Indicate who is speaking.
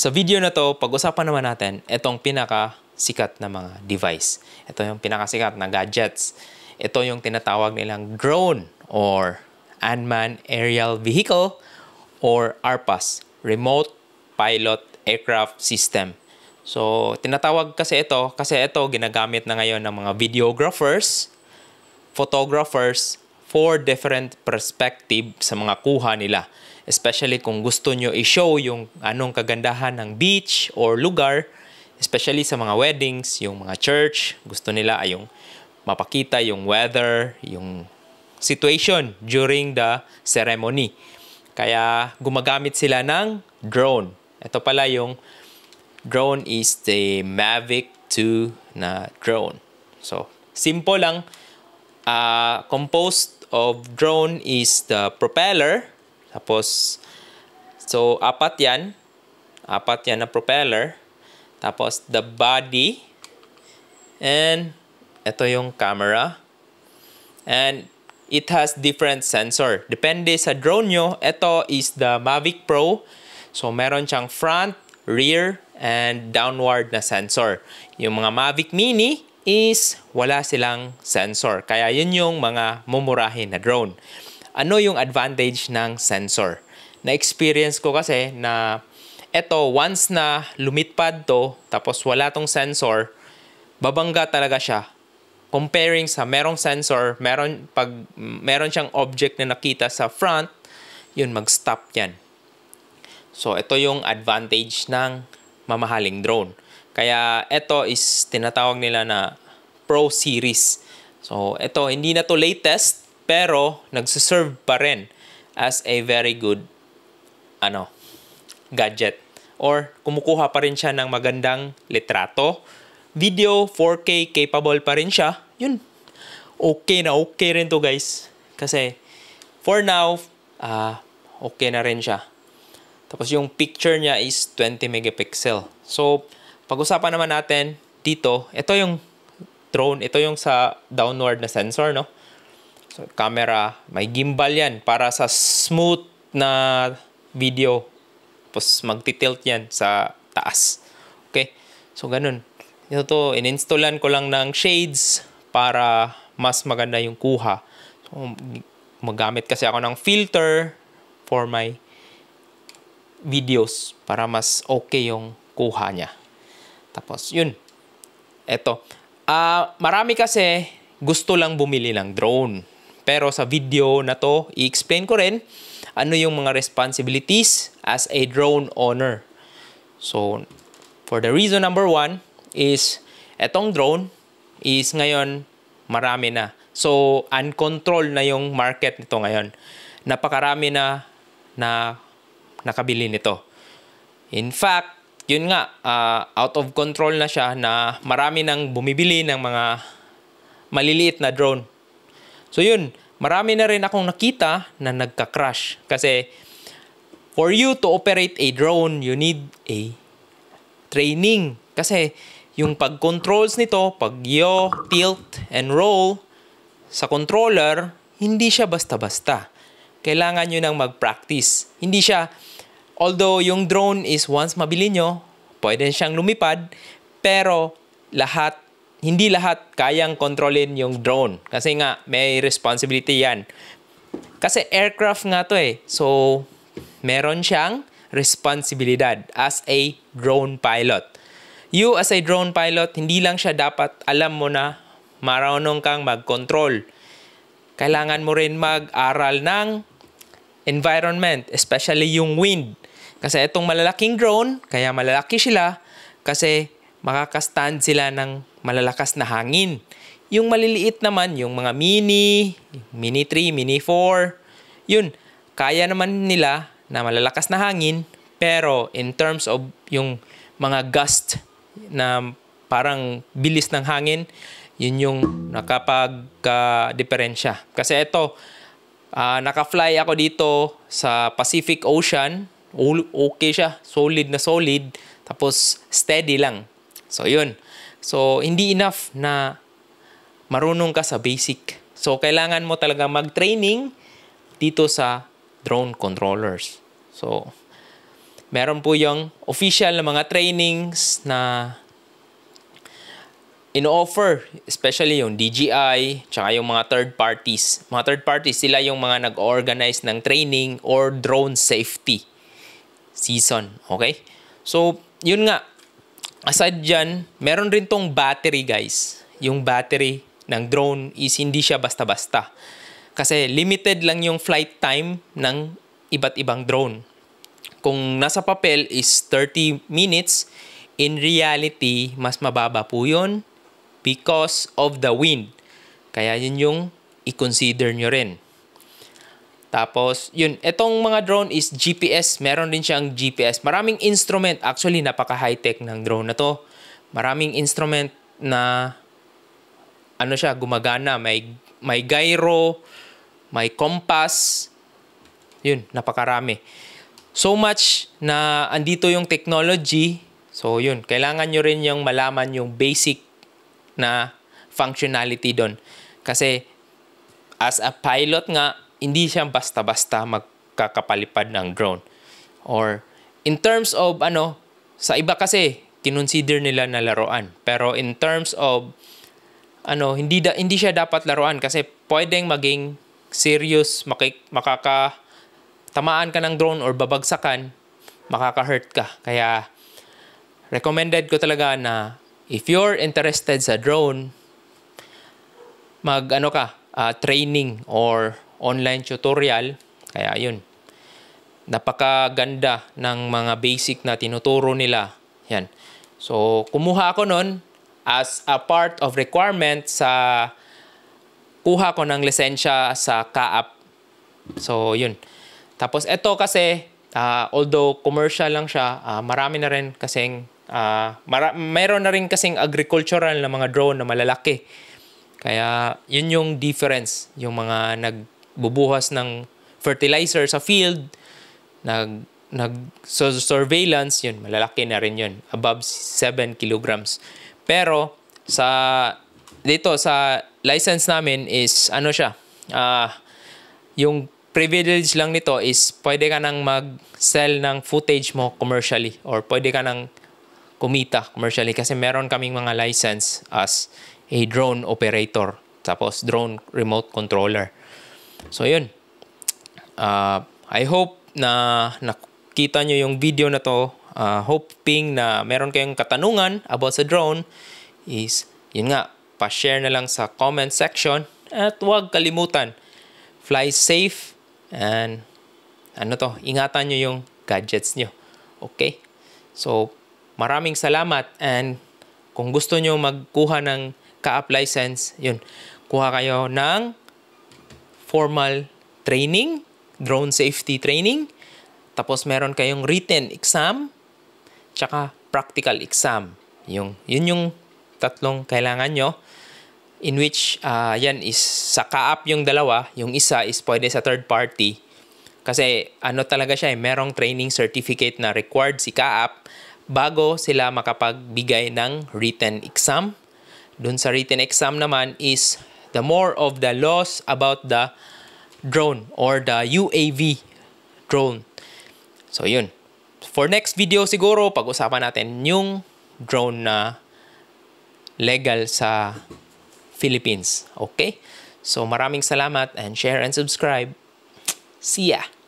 Speaker 1: Sa video na to, pag-usapan naman natin itong pinakasikat na mga device. Ito yung pinakasikat na gadgets. Ito yung tinatawag nilang drone or Unmanned Aerial Vehicle or ARPAS, Remote Pilot Aircraft System. So, tinatawag kasi ito kasi ito ginagamit na ngayon ng mga videographers, photographers, four different perspective sa mga kuha nila. Especially kung gusto nyo i-show yung anong kagandahan ng beach or lugar, especially sa mga weddings, yung mga church, gusto nila ay yung mapakita yung weather, yung situation during the ceremony. Kaya gumagamit sila ng drone. Ito pala yung drone is the Mavic 2 na drone. So, simple lang uh, composed of drone is the propeller. Tapos, so apat yan. Apat yan na propeller. Tapos, the body. And, ito yung camera. And, it has different sensor. Depende sa drone nyo, ito is the Mavic Pro. So, meron siyang front, rear, and downward na sensor. Yung mga Mavic Mini, is wala silang sensor. Kaya yun yung mga mumurahin na drone. Ano yung advantage ng sensor? Na-experience ko kasi na eto, once na lumitpad to, tapos wala tong sensor, babangga talaga siya. Comparing sa merong sensor, meron, pag, meron siyang object na nakita sa front, yun, mag-stop yan. So, ito yung advantage ng mamahaling drone. Kaya ito is tinatawag nila na Pro Series. So ito, hindi na to latest pero nagsiserve pa rin as a very good ano gadget or kumukuha pa rin siya ng magandang litrato video 4K capable pa rin siya yun okay na okay rin to guys kasi for now uh, okay na rin siya tapos yung picture niya is 20 megapixel so pag-usapan naman natin dito, ito yung drone, ito yung sa downward na sensor, no? So, camera, may gimbal yan para sa smooth na video. Tapos magtitilt yan sa taas. Okay? So, ganun. Ito to, in-installan ko lang ng shades para mas maganda yung kuha. So, magamit kasi ako ng filter for my videos para mas okay yung kuha niya. Tapos, yun. Eto. Uh, marami kasi gusto lang bumili ng drone. Pero sa video na to, i-explain ko rin ano yung mga responsibilities as a drone owner. So, for the reason number one is etong drone is ngayon marami na. So, uncontrolled na yung market nito ngayon. Napakarami na na nakabili nito. In fact, yun nga, uh, out of control na siya na marami nang bumibili ng mga maliliit na drone. So yun, marami na rin akong nakita na nagka-crash. Kasi for you to operate a drone, you need a training. Kasi yung pag-controls nito, pag-yaw, tilt, and roll sa controller, hindi siya basta-basta. Kailangan nyo nang mag-practice. Hindi siya Although yung drone is once mabili nyo, pwede siyang lumipad, pero lahat, hindi lahat kayang kontrolin yung drone. Kasi nga, may responsibility yan. Kasi aircraft nga to eh. So, meron siyang responsibilidad as a drone pilot. You as a drone pilot, hindi lang siya dapat alam mo na marunong kang mag-control. Kailangan mo rin mag-aral ng environment, especially yung wind. Kasi itong malalaking drone, kaya malalaki sila kasi makakastand sila ng malalakas na hangin. Yung maliliit naman, yung mga mini, mini 3, mini 4, yun, kaya naman nila na malalakas na hangin, pero in terms of yung mga gust na parang bilis ng hangin, yun yung nakapag-diferensya. Uh, Kasi ito, uh, naka-fly ako dito sa Pacific Ocean okay siya. Solid na solid. Tapos, steady lang. So, yun. So, hindi enough na marunong ka sa basic. So, kailangan mo talaga mag-training dito sa drone controllers. So, meron po yung official na mga trainings na in-offer, especially yung DJI, tsaka yung mga third parties. Mga third parties, sila yung mga nag-organize ng training or drone safety season. Okay? So, yun nga. Aside dyan, meron rin tong battery guys. Yung battery ng drone is hindi siya basta-basta. Kasi limited lang yung flight time ng iba't ibang drone. Kung nasa papel is 30 minutes, in reality, mas mababa po yun because of the wind. Kaya yun yung i-consider nyo rin. Tapos, yun, itong mga drone is GPS. Meron din siyang GPS. Maraming instrument. Actually, napaka-high-tech ng drone na to. Maraming instrument na ano siya, gumagana. May, may gyro, may compass. Yun, napakarami. So much na andito yung technology. So yun, kailangan nyo rin yung malaman yung basic na functionality don Kasi as a pilot nga, hindi siya basta-basta magkakapalipad ng drone. Or in terms of ano, sa iba kasi kinonsider nila na laruan. Pero in terms of ano, hindi da, hindi siya dapat laruan kasi pwedeng maging serious makik, makaka tamaan ka ng drone or babagsakan, makaka-hurt ka. Kaya recommended ko talaga na if you're interested sa drone, mag ano ka, uh, training or online tutorial. Kaya ayun, napakaganda ng mga basic na tinuturo nila. Yan. So, kumuha ako nun as a part of requirement sa kuha ko ng lisensya sa Kaap. So, yun. Tapos, ito kasi, uh, although commercial lang siya, uh, marami na rin kasing, uh, mara- mayroon na rin kasing agricultural na mga drone na malalaki. Kaya, yun yung difference, yung mga nag bubuhas ng fertilizer sa field, nag nag surveillance yun malalaki na rin yun above 7 kilograms pero sa dito sa license namin is ano siya uh, yung privilege lang nito is pwede ka nang mag-sell ng footage mo commercially or pwede ka nang kumita commercially kasi meron kaming mga license as a drone operator tapos drone remote controller So, yun. Uh, I hope na nakita nyo yung video na to. Uh, hoping na meron kayong katanungan about sa drone is, yun nga, pa-share na lang sa comment section. At huwag kalimutan, fly safe and ano to, ingatan nyo yung gadgets nyo. Okay? So, maraming salamat and kung gusto nyo magkuha ng ka-app license, yun, kuha kayo ng formal training, drone safety training, tapos meron kayong written exam, tsaka practical exam. Yung, yun yung tatlong kailangan nyo in which uh, yan is sa kaap yung dalawa, yung isa is pwede sa third party. Kasi ano talaga siya eh, merong training certificate na required si kaap bago sila makapagbigay ng written exam. Doon sa written exam naman is the more of the laws about the drone or the UAV drone. So, yun. For next video siguro, pag-usapan natin yung drone na legal sa Philippines. Okay? So, maraming salamat and share and subscribe. See ya!